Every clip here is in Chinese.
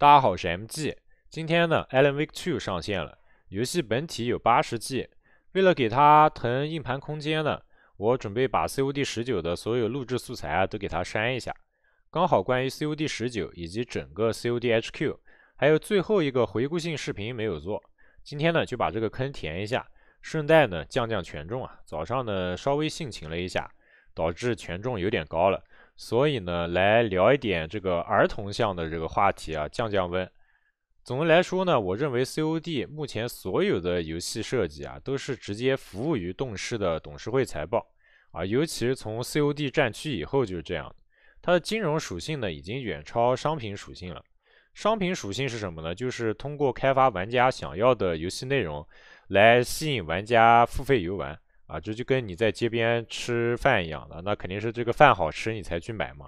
大家好，我是 MG。今天呢，Alan Wake Two 上线了，游戏本体有八十 G，为了给它腾硬盘空间呢，我准备把 COD 十九的所有录制素材啊都给它删一下。刚好关于 COD 十九以及整个 COD HQ，还有最后一个回顾性视频没有做，今天呢就把这个坑填一下，顺带呢降降权重啊。早上呢稍微性情了一下，导致权重有点高了。所以呢，来聊一点这个儿童向的这个话题啊，降降温。总的来说呢，我认为 COD 目前所有的游戏设计啊，都是直接服务于动视的董事会财报啊，尤其是从 COD 战区以后就是这样。它的金融属性呢，已经远超商品属性了。商品属性是什么呢？就是通过开发玩家想要的游戏内容，来吸引玩家付费游玩。啊，这就跟你在街边吃饭一样的，那肯定是这个饭好吃你才去买嘛。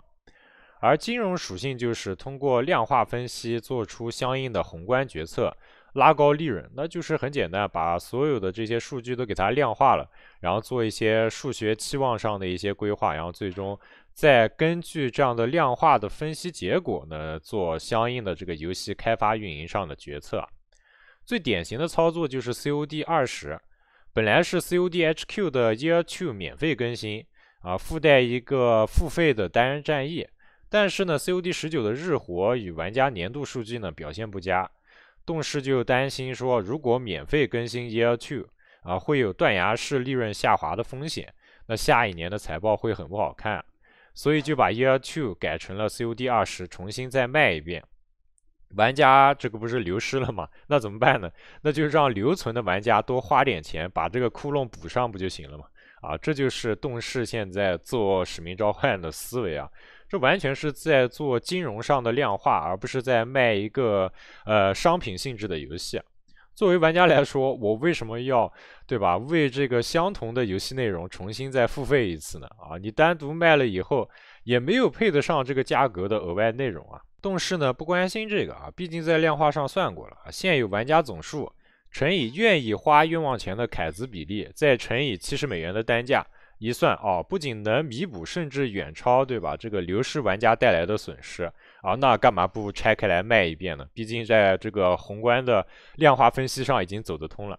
而金融属性就是通过量化分析做出相应的宏观决策，拉高利润，那就是很简单，把所有的这些数据都给它量化了，然后做一些数学期望上的一些规划，然后最终再根据这样的量化的分析结果呢，做相应的这个游戏开发运营上的决策。最典型的操作就是 COD 二十。本来是 CODHQ 的 Year Two 免费更新啊，附带一个付费的单人战役。但是呢，COD 十九的日活与玩家年度数据呢表现不佳，动视就担心说，如果免费更新 Year Two 啊，会有断崖式利润下滑的风险，那下一年的财报会很不好看，所以就把 Year Two 改成了 COD 二十，重新再卖一遍。玩家这个不是流失了吗？那怎么办呢？那就让留存的玩家多花点钱，把这个窟窿补上不就行了吗？啊，这就是动视现在做《使命召唤》的思维啊！这完全是在做金融上的量化，而不是在卖一个呃商品性质的游戏。作为玩家来说，我为什么要对吧？为这个相同的游戏内容重新再付费一次呢？啊，你单独卖了以后也没有配得上这个价格的额外内容啊！动视呢不关心这个啊，毕竟在量化上算过了啊，现有玩家总数乘以愿意花愿望钱的凯子比例，再乘以七十美元的单价，一算啊，不仅能弥补，甚至远超，对吧？这个流失玩家带来的损失啊，那干嘛不拆开来卖一遍呢？毕竟在这个宏观的量化分析上已经走得通了。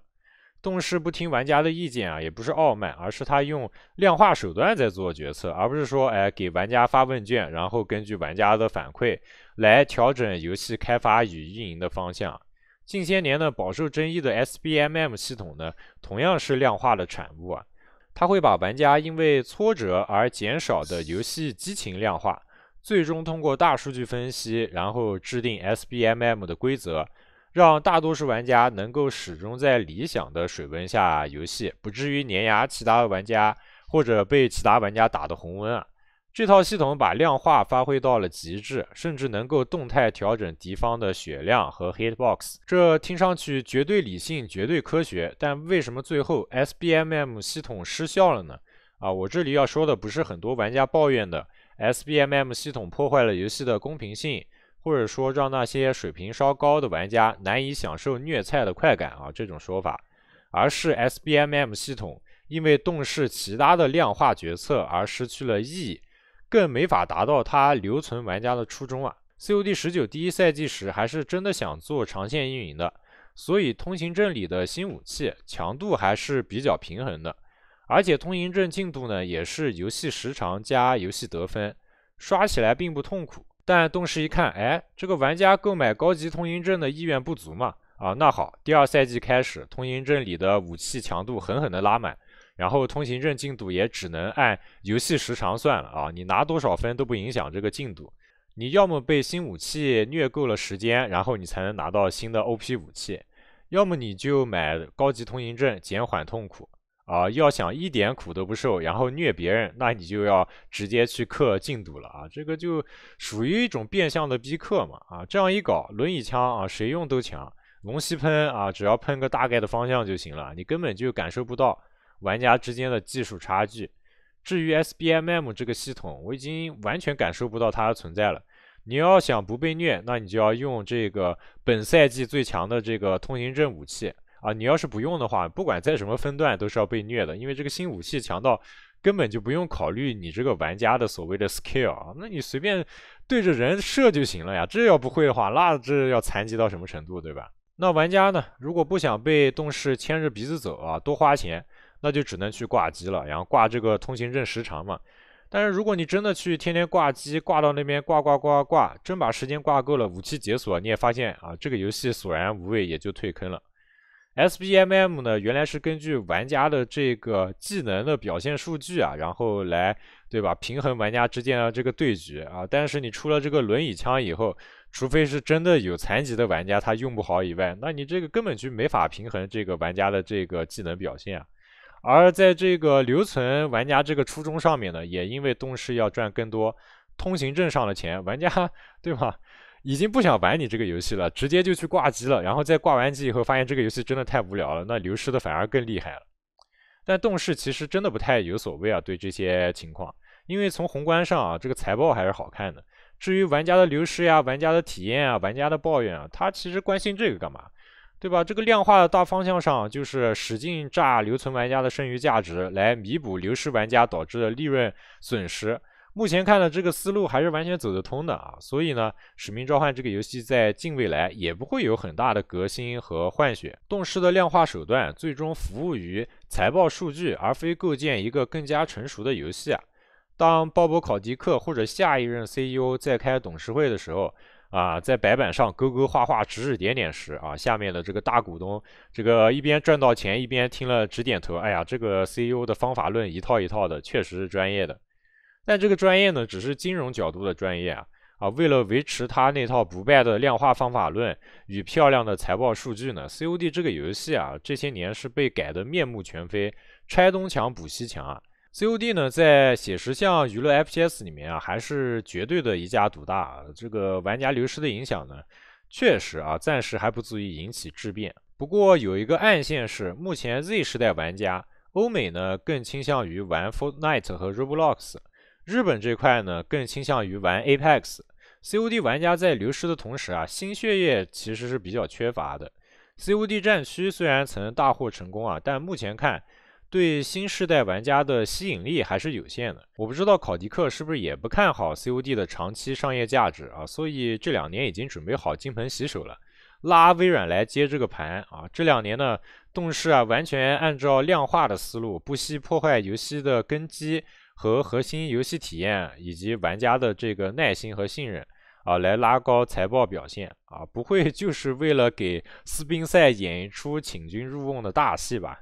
动视不听玩家的意见啊，也不是傲慢，而是他用量化手段在做决策，而不是说哎给玩家发问卷，然后根据玩家的反馈来调整游戏开发与运营的方向。近些年呢，饱受争议的 SBMM 系统呢，同样是量化的产物啊，它会把玩家因为挫折而减少的游戏激情量化，最终通过大数据分析，然后制定 SBMM 的规则。让大多数玩家能够始终在理想的水温下游戏，不至于碾压其他玩家，或者被其他玩家打得红温啊！这套系统把量化发挥到了极致，甚至能够动态调整敌方的血量和 hitbox。这听上去绝对理性、绝对科学，但为什么最后 SBMM 系统失效了呢？啊，我这里要说的不是很多玩家抱怨的 SBMM 系统破坏了游戏的公平性。或者说让那些水平稍高的玩家难以享受虐菜的快感啊，这种说法，而是 SBMM 系统因为动视其他的量化决策而失去了意义，更没法达到它留存玩家的初衷啊。COD 十九第一赛季时还是真的想做长线运营的，所以通行证里的新武器强度还是比较平衡的，而且通行证进度呢也是游戏时长加游戏得分，刷起来并不痛苦。但董事一看，哎，这个玩家购买高级通行证的意愿不足嘛？啊，那好，第二赛季开始，通行证里的武器强度狠狠的拉满，然后通行证进度也只能按游戏时长算了啊，你拿多少分都不影响这个进度。你要么被新武器虐够了时间，然后你才能拿到新的 OP 武器，要么你就买高级通行证减缓痛苦。啊，要想一点苦都不受，然后虐别人，那你就要直接去克进度了啊！这个就属于一种变相的逼氪嘛！啊，这样一搞，轮椅枪啊，谁用都强；龙息喷啊，只要喷个大概的方向就行了，你根本就感受不到玩家之间的技术差距。至于 SBMM 这个系统，我已经完全感受不到它的存在了。你要想不被虐，那你就要用这个本赛季最强的这个通行证武器。啊，你要是不用的话，不管在什么分段都是要被虐的，因为这个新武器强到根本就不用考虑你这个玩家的所谓的 skill 啊，那你随便对着人射就行了呀，这要不会的话，那这要残疾到什么程度，对吧？那玩家呢，如果不想被动视牵着鼻子走啊，多花钱，那就只能去挂机了，然后挂这个通行证时长嘛。但是如果你真的去天天挂机，挂到那边挂挂挂挂，真把时间挂够了，武器解锁，你也发现啊，这个游戏索然无味，也就退坑了。S B M M 呢，原来是根据玩家的这个技能的表现数据啊，然后来对吧平衡玩家之间的这个对局啊。但是你出了这个轮椅枪以后，除非是真的有残疾的玩家他用不好以外，那你这个根本就没法平衡这个玩家的这个技能表现啊。而在这个留存玩家这个初衷上面呢，也因为东师要赚更多通行证上的钱，玩家 对吧？已经不想玩你这个游戏了，直接就去挂机了。然后在挂完机以后，发现这个游戏真的太无聊了，那流失的反而更厉害了。但动视其实真的不太有所谓啊，对这些情况，因为从宏观上啊，这个财报还是好看的。至于玩家的流失呀、玩家的体验啊、玩家的抱怨啊，他其实关心这个干嘛？对吧？这个量化的大方向上，就是使劲榨留存玩家的剩余价值，来弥补流失玩家导致的利润损失。目前看的这个思路还是完全走得通的啊，所以呢，《使命召唤》这个游戏在近未来也不会有很大的革新和换血。动视的量化手段最终服务于财报数据，而非构建一个更加成熟的游戏啊。当鲍勃·考迪克或者下一任 CEO 在开董事会的时候啊，在白板上勾勾画画、指指点点时啊，下面的这个大股东这个一边赚到钱一边听了直点头，哎呀，这个 CEO 的方法论一套一套的，确实是专业的。但这个专业呢，只是金融角度的专业啊啊！为了维持他那套不败的量化方法论与漂亮的财报数据呢，COD 这个游戏啊，这些年是被改得面目全非，拆东墙补西墙啊。COD 呢，在写实向娱乐 FPS 里面啊，还是绝对的一家独大。这个玩家流失的影响呢，确实啊，暂时还不足以引起质变。不过有一个暗线是，目前 Z 时代玩家，欧美呢更倾向于玩《Fortnite》和《Roblox》。日本这块呢，更倾向于玩 Apex、COD 玩家在流失的同时啊，新血液其实是比较缺乏的。COD 战区虽然曾大获成功啊，但目前看，对新世代玩家的吸引力还是有限的。我不知道考迪克是不是也不看好 COD 的长期商业价值啊，所以这两年已经准备好金盆洗手了，拉微软来接这个盘啊。这两年呢，动视啊，完全按照量化的思路，不惜破坏游戏的根基。和核心游戏体验以及玩家的这个耐心和信任啊，来拉高财报表现啊，不会就是为了给斯宾塞演一出请君入瓮的大戏吧？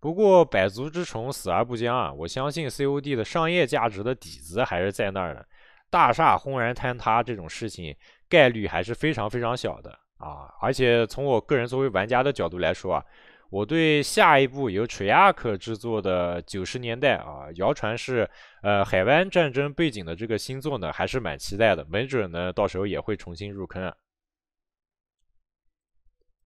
不过百足之虫死而不僵啊，我相信 C O D 的商业价值的底子还是在那儿的。大厦轰然坍塌这种事情概率还是非常非常小的啊，而且从我个人作为玩家的角度来说啊。我对下一部由 t r e a r c 制作的九十年代啊，谣传是呃海湾战争背景的这个新作呢，还是蛮期待的，没准呢到时候也会重新入坑。啊。